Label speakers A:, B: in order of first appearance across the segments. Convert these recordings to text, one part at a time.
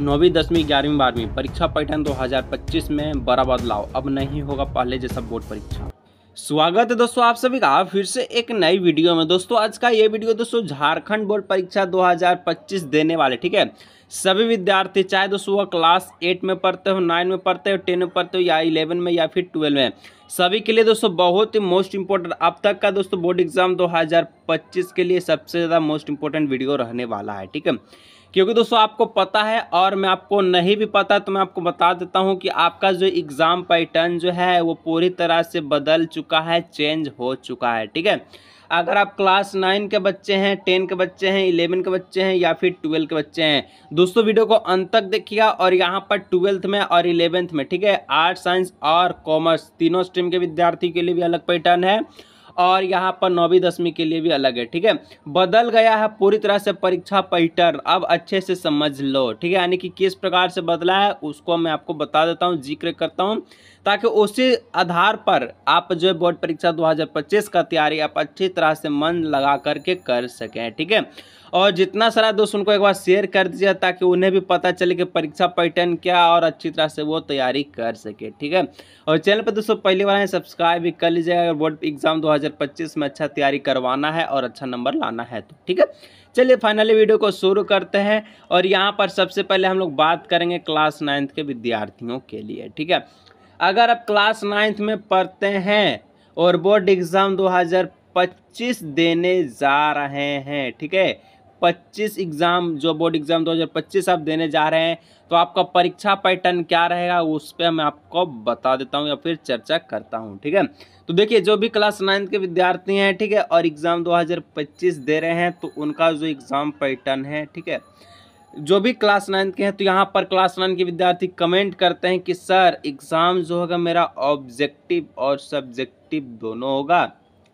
A: नौवीं दसवीं ग्यारहवीं बारहवीं परीक्षा पैटर्न 2025 में बड़ा बदलाव अब नहीं होगा पहले जैसा बोर्ड परीक्षा स्वागत है दोस्तों आप सभी का फिर से एक नई वीडियो में दोस्तों आज का ये वीडियो दोस्तों झारखंड बोर्ड परीक्षा 2025 देने वाले ठीक है सभी विद्यार्थी चाहे दोस्तों वह क्लास एट में पढ़ते हो नाइन में पढ़ते हो टेन में पढ़ते हो या इलेवन में या फिर ट्वेल्व में सभी के लिए दोस्तों बहुत ही मोस्ट इंपॉर्टेंट अब तक का दोस्तों बोर्ड एग्जाम 2025 के लिए सबसे ज़्यादा मोस्ट इंपॉर्टेंट वीडियो रहने वाला है ठीक है क्योंकि दोस्तों आपको पता है और मैं आपको नहीं भी पता तो मैं आपको बता देता हूँ कि आपका जो एग्ज़ाम पैटर्न जो है वो पूरी तरह से बदल चुका है चेंज हो चुका है ठीक है अगर आप क्लास नाइन के बच्चे हैं टेन के बच्चे हैं इलेवन के बच्चे हैं या फिर ट्वेल्थ के बच्चे हैं दोस्तों वीडियो को अंत तक देखिएगा और यहाँ पर ट्वेल्थ में और इलेवेंथ में ठीक है आर्ट साइंस और कॉमर्स तीनों स्ट्रीम के विद्यार्थी के लिए भी अलग पैटर्न है और यहाँ पर नौवीं दसवीं के लिए भी अलग है ठीक है बदल गया है पूरी तरह से परीक्षा पैटर्न अब अच्छे से समझ लो ठीक है यानी कि किस प्रकार से बदला है उसको मैं आपको बता देता हूँ जिक्र करता हूँ ताकि उसी आधार पर आप जो है बोर्ड परीक्षा 2025 का तैयारी आप अच्छी तरह से मन लगा करके कर सकें ठीक है और जितना सारा दोस्त उनको एक बार शेयर कर दीजिए ताकि उन्हें भी पता चले कि परीक्षा पैटर्न क्या और अच्छी तरह से वो तैयारी कर सके ठीक है और चैनल पर दोस्तों पहली बार है सब्सक्राइब भी कर लीजिएगा अगर बोर्ड एग्जाम 2025 में अच्छा तैयारी करवाना है और अच्छा नंबर लाना है तो ठीक है चलिए फाइनली वीडियो को शुरू करते हैं और यहाँ पर सबसे पहले हम लोग बात करेंगे क्लास नाइन्थ के विद्यार्थियों के लिए ठीक है अगर आप क्लास नाइन्थ में पढ़ते हैं और बोर्ड एग्ज़ाम 2025 देने जा रहे हैं ठीक है 25 एग्ज़ाम जो बोर्ड एग्ज़ाम 2025 आप देने जा रहे हैं तो आपका परीक्षा पैटर्न क्या रहेगा उस पर मैं आपको बता देता हूँ या फिर चर्चा करता हूँ ठीक है तो देखिए जो भी क्लास नाइन्थ के विद्यार्थी हैं ठीक है और एग्ज़ाम 2025 दे रहे हैं तो उनका जो एग्ज़ाम पैटर्न है ठीक है जो भी क्लास नाइन्थ के हैं तो यहाँ पर क्लास नाइन के विद्यार्थी कमेंट करते हैं कि सर एग्ज़ाम जो होगा मेरा ऑब्जेक्टिव और सब्जेक्टिव दोनों होगा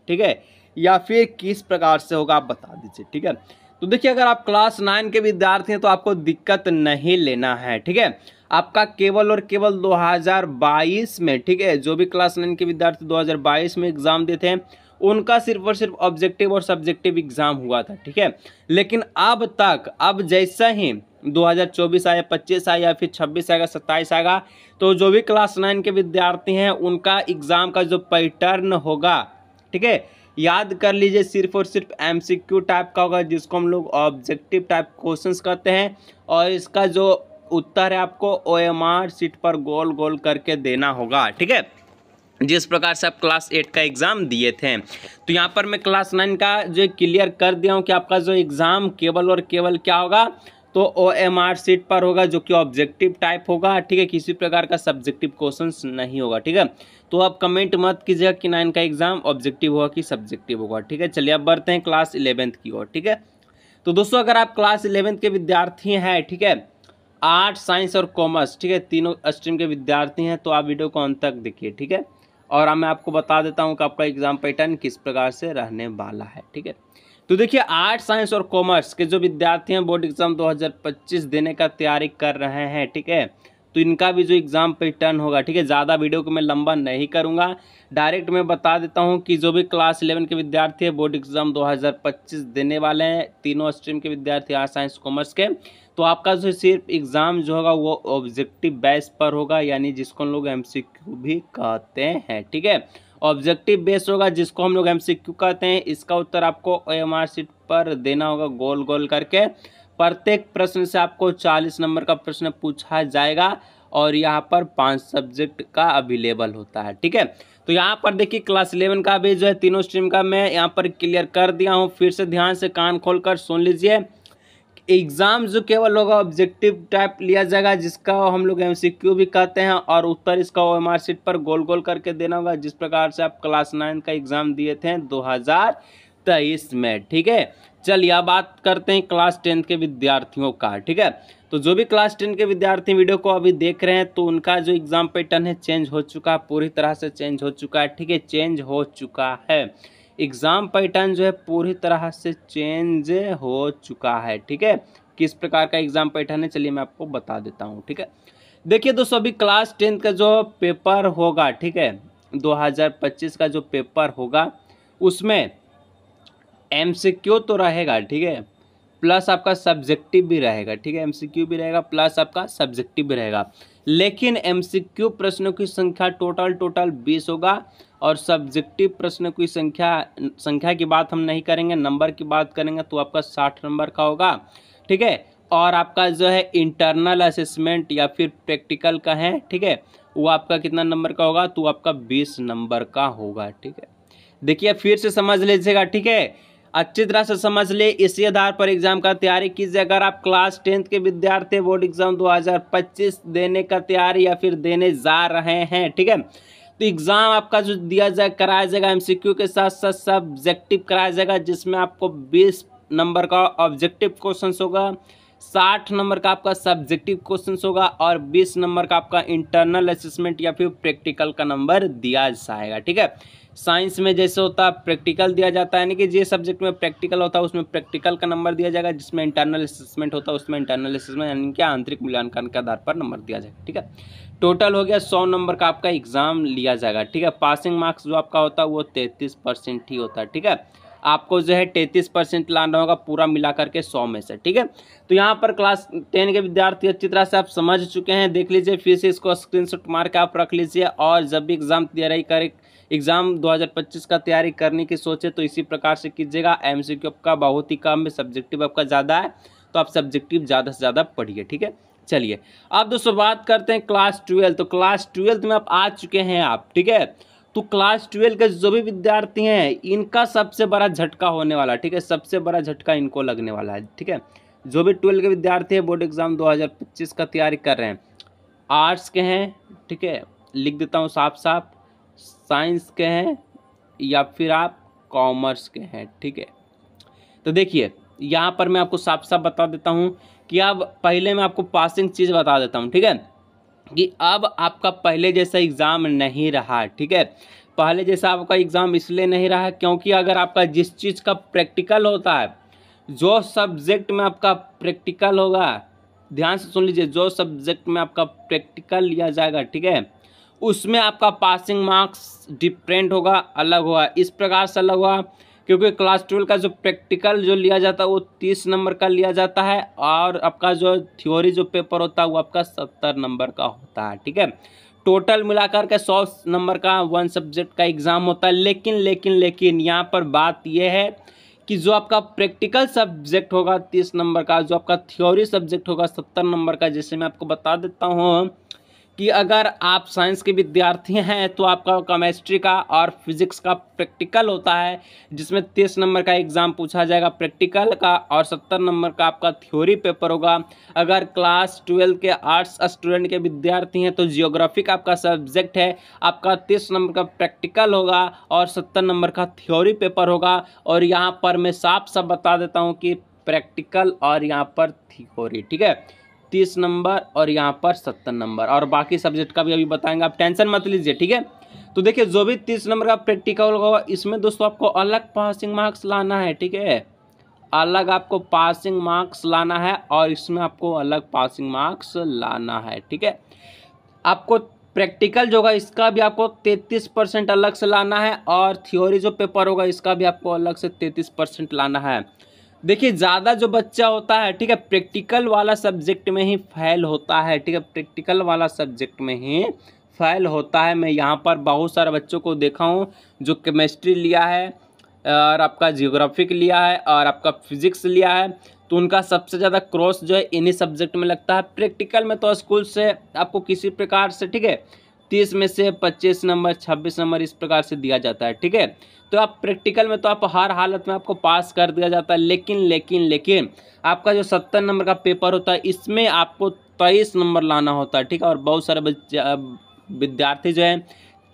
A: ठीक है या फिर किस प्रकार से होगा आप बता दीजिए ठीक है तो देखिए अगर आप क्लास नाइन के विद्यार्थी हैं तो आपको दिक्कत नहीं लेना है ठीक है आपका केवल और केवल 2022 में ठीक है जो भी क्लास नाइन के विद्यार्थी 2022 में एग्ज़ाम देते हैं उनका सिर्फ और सिर्फ ऑब्जेक्टिव और सब्जेक्टिव एग्ज़ाम हुआ था ठीक है लेकिन अब तक अब जैसा ही 2024 आया 25 आया या फिर 26 आएगा 27 आएगा तो जो भी क्लास नाइन के विद्यार्थी हैं उनका एग्ज़ाम का जो पैटर्न होगा ठीक है याद कर लीजिए सिर्फ और सिर्फ एमसीक्यू टाइप का होगा जिसको हम लोग ऑब्जेक्टिव टाइप क्वेश्चंस कहते हैं और इसका जो उत्तर है आपको ओ एम आर सीट पर गोल गोल करके देना होगा ठीक है जिस प्रकार से आप क्लास एट का एग्ज़ाम दिए थे तो यहाँ पर मैं क्लास नाइन का जो क्लियर कर दिया हूँ कि आपका जो एग्ज़ाम केवल और केवल क्या होगा तो ओ एम आर सीट पर होगा जो कि ऑब्जेक्टिव टाइप होगा ठीक है किसी प्रकार का सब्जेक्टिव क्वेश्चन नहीं होगा ठीक है तो आप कमेंट मत कीजिएगा कि नाइन का एग्ज़ाम ऑब्जेक्टिव होगा कि सब्जेक्टिव होगा ठीक है चलिए अब बढ़ते हैं क्लास इलेवेंथ की ओर ठीक है तो दोस्तों अगर आप क्लास इलेवेंथ के विद्यार्थी हैं ठीक है आर्ट साइंस और कॉमर्स ठीक है तीनों स्ट्रीम के विद्यार्थी हैं तो आप वीडियो को अंत तक देखिए ठीक है और मैं आपको बता देता हूँ कि आपका एग्ज़ाम पैटर्न किस प्रकार से रहने वाला है ठीक है तो देखिए आर्ट्स साइंस और कॉमर्स के जो विद्यार्थी हैं बोर्ड एग्ज़ाम 2025 देने का तैयारी कर रहे हैं ठीक है तो इनका भी जो एग्ज़ाम पैटर्न होगा ठीक है ज़्यादा वीडियो को मैं लंबा नहीं करूँगा डायरेक्ट मैं बता देता हूँ कि जो भी क्लास इलेवन के विद्यार्थी है बोर्ड एग्ज़ाम 2025 देने वाले हैं तीनों स्ट्रीम के विद्यार्थी आर्ट साइंस कॉमर्स के तो आपका जो सिर्फ एग्ज़ाम जो होगा वो ऑब्जेक्टिव बेस पर होगा यानी जिसको हम लोग एम भी कहते हैं ठीक है ऑब्जेक्टिव बेस होगा जिसको हम लोग एम कहते हैं इसका उत्तर आपको एम पर देना होगा गोल गोल करके प्रत्येक प्रश्न से आपको चालीस नंबर का प्रश्न पूछा जाएगा और यहाँ पर पांच सब्जेक्ट का अवेलेबल होता है ठीक है तो यहाँ पर देखिए क्लास इलेवन का भी जो है तीनों स्ट्रीम का मैं यहाँ पर क्लियर कर दिया हूँ फिर से ध्यान से कान खोल कर सुन लीजिए एग्ज़ाम जो केवल होगा ऑब्जेक्टिव टाइप लिया जाएगा जिसका हम लोग एम भी कहते हैं और उत्तर इसका ओ पर गोल गोल करके देना होगा जिस प्रकार से आप क्लास नाइन का एग्ज़ाम दिए थे दो हज़ार तेईस में ठीक है चलिए अब बात करते हैं क्लास टेंथ के विद्यार्थियों का ठीक है तो जो भी क्लास टेन के विद्यार्थी वीडियो को अभी देख रहे हैं तो उनका जो एग्ज़ाम पैटर्न है चेंज हो चुका है पूरी तरह से चेंज हो चुका है ठीक है चेंज हो चुका है एग्ज़ाम पैटर्न जो है पूरी तरह से चेंज हो चुका है ठीक है किस प्रकार का एग्ज़ाम पैटर्न है चलिए मैं आपको बता देता हूँ ठीक है देखिए दोस्तों अभी क्लास टेंथ का जो पेपर होगा ठीक है दो का जो पेपर होगा उसमें एम सी क्यू तो रहेगा ठीक है प्लस आपका सब्जेक्टिव भी रहेगा ठीक है एम सी क्यू भी रहेगा प्लस आपका सब्जेक्टिव भी रहेगा लेकिन एम सी क्यू प्रश्नों की संख्या टोटल टोटल बीस होगा और सब्जेक्टिव प्रश्नों की संख्या संख्या की बात हम नहीं करेंगे नंबर की बात करेंगे तो आपका साठ नंबर का होगा ठीक है और आपका जो है इंटरनल असेसमेंट या फिर प्रैक्टिकल का है ठीक है वो आपका कितना नंबर का होगा तो आपका बीस नंबर का होगा ठीक है देखिए फिर से समझ लीजिएगा ठीक है अच्छी तरह से समझ ले इसी आधार पर एग्जाम का तैयारी कीजिए अगर आप क्लास टेंथ के विद्यार्थी बोर्ड एग्जाम 2025 देने का तैयारी या फिर देने जा रहे हैं ठीक है तो एग्ज़ाम आपका जो दिया जाए कराया जाएगा एमसीक्यू के साथ साथ सब्जेक्टिव कराया जाएगा जिसमें आपको बीस नंबर का ऑब्जेक्टिव क्वेश्चन होगा साठ नंबर का आपका सब्जेक्टिव क्वेश्चन होगा और बीस नंबर का आपका इंटरनल असेसमेंट या फिर प्रैक्टिकल का नंबर दिया जाएगा ठीक है साइंस में जैसे होता है प्रैक्टिकल दिया जाता है यानी कि जिस सब्जेक्ट में प्रैक्टिकल होता है उसमें प्रैक्टिकल का नंबर दिया जाएगा जिसमें इंटरनल असेसमेंट होता है उसमें इंटरनल असेसमेंट यानी कि आंतरिक मूल्यांकन के आधार पर नंबर दिया जाएगा ठीक है टोटल हो गया सौ नंबर का आपका एग्ज़ाम लिया जाएगा ठीक है पासिंग मार्क्स जो आपका होता है वो तैंतीस परसेंट ही होता है ठीक है आपको जो है तैंतीस परसेंट लाना होगा पूरा मिला करके सौ में से ठीक है तो यहाँ पर क्लास टेन के विद्यार्थी अच्छी तरह से आप समझ चुके हैं देख लीजिए फिर से इसको स्क्रीन मार के आप रख लीजिए और जब भी एग्ज़ाम तैयारी करे एग्ज़ाम 2025 का तैयारी करने की सोचे तो इसी प्रकार से कीजिएगा एमसीक्यू आपका बहुत ही कम है सब्जेक्टिव आपका ज़्यादा है तो आप सब्जेक्टिव ज़्यादा से ज़्यादा पढ़िए ठीक है चलिए अब दोस्तों बात करते हैं क्लास ट्वेल्थ तो क्लास ट्वेल्थ में आप आ चुके हैं आप ठीक है तो क्लास ट्वेल्व के जो भी विद्यार्थी हैं इनका सबसे बड़ा झटका होने वाला है ठीक है सबसे बड़ा झटका इनको लगने वाला है ठीक है जो भी ट्वेल्व के विद्यार्थी हैं बोर्ड एग्ज़ाम 2025 का तैयारी कर रहे हैं आर्ट्स के हैं ठीक है लिख देता हूँ साफ साफ साइंस के हैं या फिर आप कॉमर्स के हैं ठीक है तो देखिए यहाँ पर मैं आपको साफ साफ बता देता हूँ कि अब पहले मैं आपको पासिंग चीज़ बता देता हूँ ठीक है कि अब आपका पहले जैसा एग्ज़ाम नहीं रहा ठीक है पहले जैसा आपका एग्ज़ाम इसलिए नहीं रहा क्योंकि अगर आपका जिस चीज़ का प्रैक्टिकल होता है जो सब्जेक्ट में आपका प्रैक्टिकल होगा ध्यान से सुन लीजिए जो सब्जेक्ट में आपका प्रैक्टिकल लिया जाएगा ठीक है उसमें आपका पासिंग मार्क्स डिफरेंट होगा अलग होगा इस प्रकार से अलग होगा क्योंकि क्लास ट्वेल्व का जो प्रैक्टिकल जो लिया जाता है वो तीस नंबर का लिया जाता है और आपका जो थ्योरी जो पेपर होता है वो आपका सत्तर नंबर का होता है ठीक है टोटल मिलाकर के सौ नंबर का वन सब्जेक्ट का एग्ज़ाम होता है लेकिन लेकिन लेकिन यहाँ पर बात यह है कि जो आपका प्रैक्टिकल सब्जेक्ट होगा तीस नंबर का जो आपका थ्योरी सब्जेक्ट होगा सत्तर नंबर का जैसे मैं आपको बता देता हूँ कि अगर आप साइंस के विद्यार्थी हैं तो आपका केमिस्ट्री का और फिजिक्स का प्रैक्टिकल होता है जिसमें तीस नंबर का एग्ज़ाम पूछा जाएगा प्रैक्टिकल का और सत्तर नंबर का आपका थ्योरी पेपर होगा अगर क्लास ट्वेल्व के आर्ट्स स्टूडेंट के विद्यार्थी हैं तो जियोग्राफिक आपका सब्जेक्ट है आपका तीस नंबर का प्रैक्टिकल होगा और सत्तर नंबर का थ्योरी पेपर होगा और यहाँ पर मैं साफ साफ बता देता हूँ कि प्रैक्टिकल और यहाँ पर थ्योरी ठीक है तीस नंबर और यहाँ पर सत्तर नंबर और बाकी सब्जेक्ट का भी अभी बताएंगे आप टेंशन मत लीजिए ठीक है तो देखिए जो भी तीस नंबर का प्रैक्टिकल होगा इसमें दोस्तों आपको अलग पासिंग मार्क्स लाना है ठीक है अलग आपको पासिंग मार्क्स लाना है और इसमें आपको अलग पासिंग मार्क्स लाना है ठीक है आपको प्रैक्टिकल जो होगा इसका भी आपको तैतीस परसेंट अलग से लाना है और थ्योरी जो पेपर होगा इसका भी आपको अलग से तैतीस परसेंट लाना है देखिए ज़्यादा जो बच्चा होता है ठीक है प्रैक्टिकल वाला सब्जेक्ट में ही फैल होता है ठीक है प्रैक्टिकल वाला सब्जेक्ट में ही फैल होता है मैं यहाँ पर बहुत सारे बच्चों को देखा हूँ जो केमिस्ट्री लिया है और आपका जियोग्राफिक लिया है और आपका फिजिक्स लिया है तो उनका सबसे ज़्यादा क्रॉस जो है इन्हीं सब्जेक्ट में लगता है प्रैक्टिकल में तो स्कूल से आपको किसी प्रकार से ठीक है तीस में से पच्चीस नंबर छब्बीस नंबर इस प्रकार से दिया जाता है ठीक है तो आप प्रैक्टिकल में तो आप हर हालत में आपको पास कर दिया जाता है लेकिन लेकिन लेकिन आपका जो सत्तर नंबर का पेपर होता है इसमें आपको तेईस नंबर लाना होता है ठीक है और बहुत सारे विद्यार्थी जो है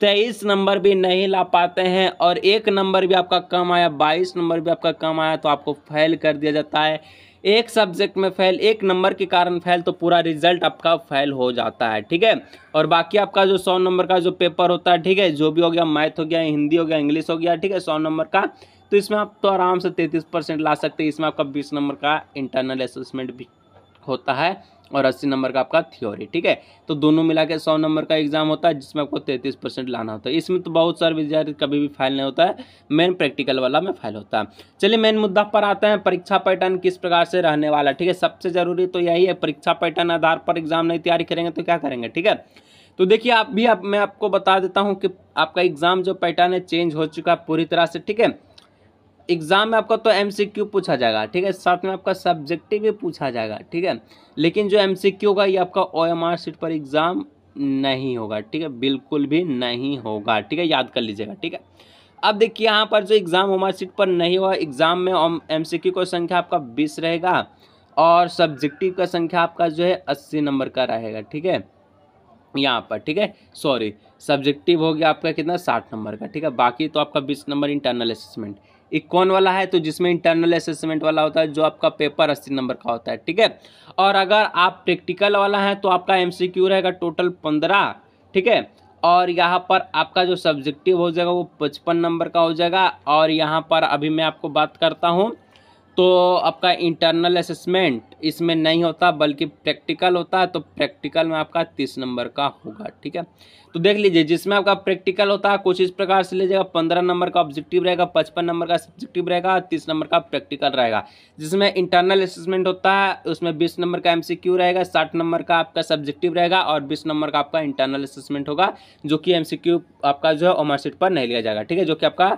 A: तेईस नंबर भी नहीं ला पाते हैं और एक नंबर भी आपका कम आया बाईस नंबर भी आपका कम आया तो आपको फेल कर दिया जाता है एक सब्जेक्ट में फेल एक नंबर के कारण फेल तो पूरा रिजल्ट आपका फेल हो जाता है ठीक है और बाकी आपका जो सौ नंबर का जो पेपर होता है ठीक है जो भी हो गया मैथ हो गया हिंदी हो गया इंग्लिश हो गया ठीक है सौ नंबर का तो इसमें आप तो आराम से तैंतीस परसेंट ला सकते हैं इसमें आपका बीस नंबर का इंटरनल असेसमेंट भी होता है और अस्सी नंबर का आपका थ्योरी ठीक है तो दोनों मिला के सौ नंबर का एग्जाम होता है जिसमें आपको तैंतीस परसेंट लाना होता है इसमें तो बहुत सारे विद्यार्थी कभी भी फाइल नहीं होता है मेन प्रैक्टिकल वाला में फाइल होता है चलिए मेन मुद्दा पर आते हैं परीक्षा पैटर्न किस प्रकार से रहने वाला ठीक है सबसे जरूरी तो यही है परीक्षा पैटर्न आधार पर एग्जाम नहीं तैयारी करेंगे तो क्या करेंगे ठीक है तो देखिए आप भी आप मैं आपको बता देता हूँ कि आपका एग्ज़ाम जो पैटर्न है चेंज हो चुका है पूरी तरह से ठीक है एग्ज़ाम में आपका तो एमसीक्यू पूछा जाएगा ठीक है साथ में आपका सब्जेक्टिव भी पूछा जाएगा ठीक है लेकिन जो एमसीक्यू होगा ये आपका ओएमआर सीट पर एग्ज़ाम नहीं होगा ठीक है बिल्कुल भी नहीं होगा ठीक है याद कर लीजिएगा ठीक है अब देखिए यहाँ पर जो एग्ज़ाम ओमार सीट पर नहीं होगा एग्ज़ाम में एम सी क्यू का संख्या आपका बीस रहेगा और सब्जेक्टिव का संख्या आपका जो है अस्सी नंबर का रहेगा ठीक है यहाँ पर ठीक है सॉरी सब्जेक्टिव हो गया आपका कितना साठ नंबर का ठीक है बाकी तो आपका बीस नंबर इंटरनल असेसमेंट एक कौन वाला है तो जिसमें इंटरनल असेसमेंट वाला होता है जो आपका पेपर अस्सी नंबर का होता है ठीक है और अगर आप प्रैक्टिकल वाला है तो आपका एम रहेगा टोटल पंद्रह ठीक है और यहाँ पर आपका जो सब्जेक्टिव हो जाएगा वो पचपन नंबर का हो जाएगा और यहाँ पर अभी मैं आपको बात करता हूँ तो आपका इंटरनल असेसमेंट इसमें नहीं होता बल्कि प्रैक्टिकल होता है तो प्रैक्टिकल में आपका तीस नंबर का होगा ठीक है तो देख लीजिए जिसमें आपका प्रैक्टिकल होता है कुछ इस प्रकार से लीजिएगा पंद्रह नंबर का ऑब्जेक्टिव रहेगा पचपन नंबर का सब्जेक्टिव रहेगा और तीस नंबर का प्रैक्टिकल रहेगा जिसमें इंटरनल असेसमेंट होता है उसमें बीस नंबर का एम रहेगा साठ नंबर का आपका सब्जेक्टिव रहेगा और बीस नंबर का आपका इंटरनल असेसमेंट होगा जो कि एम आपका जो है ओमर सीट पर नहीं लिया जाएगा ठीक है जो कि आपका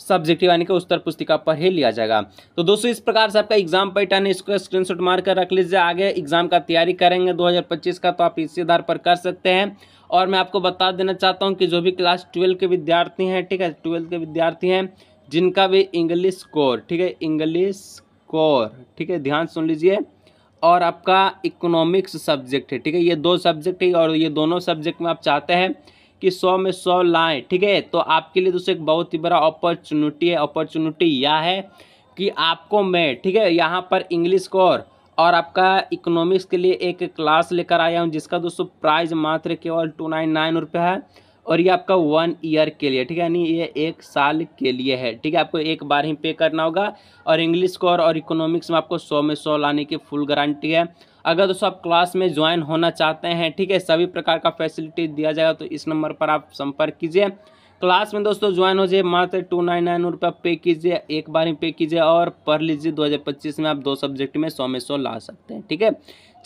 A: सब्जेक्टिव यानी कि उत्तर पुस्तिका पर ही लिया जाएगा तो दोस्तों इस प्रकार से आपका एग्जाम पैटर्न है इसको स्क्रीनशॉट मार कर रख लीजिए आगे एग्जाम का तैयारी करेंगे 2025 का तो आप इसी आधार पर कर सकते हैं और मैं आपको बता देना चाहता हूँ कि जो भी क्लास ट्वेल्व के विद्यार्थी हैं ठीक है ट्वेल्थ के विद्यार्थी हैं जिनका भी इंग्लिश कोर ठीक है इंग्लिश कोर ठीक है ध्यान सुन लीजिए और आपका इकोनॉमिक्स सब्जेक्ट है ठीक है ये दो सब्जेक्ट है और ये दोनों सब्जेक्ट में आप चाहते हैं कि सौ में सौ लाएँ ठीक है तो आपके लिए दोस्तों एक बहुत ही बड़ा अपॉर्चुनिटी है अपॉर्चुनिटी यह है कि आपको मैं ठीक है यहाँ पर इंग्लिश कोर और आपका इकोनॉमिक्स के लिए एक क्लास लेकर आया हूँ जिसका दोस्तों प्राइस मात्र केवल टू नाइन नाइन रुपये है और ये आपका वन ईयर के लिए ठीक है यानी ये एक साल के लिए है ठीक है आपको एक बार ही पे करना होगा और इंग्लिश कोर और इकोनॉमिक्स में आपको सौ में सौ लाने की फुल गारंटी है अगर दोस्तों आप क्लास में ज्वाइन होना चाहते हैं ठीक है सभी प्रकार का फैसिलिटी दिया जाएगा तो इस नंबर पर आप संपर्क कीजिए क्लास में दोस्तों ज्वाइन हो जाइए मात्र टू नाइन नाइन रुपया पे कीजिए एक बार ही पे कीजिए और पढ़ लीजिए 2025 में आप दो सब्जेक्ट में सौ में सौ ला सकते हैं ठीक है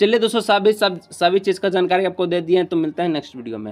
A: चलिए दोस्तों सभी सब सभी चीज़ का जानकारी आपको दे दिए तो हैं तो मिलता है नेक्स्ट वीडियो में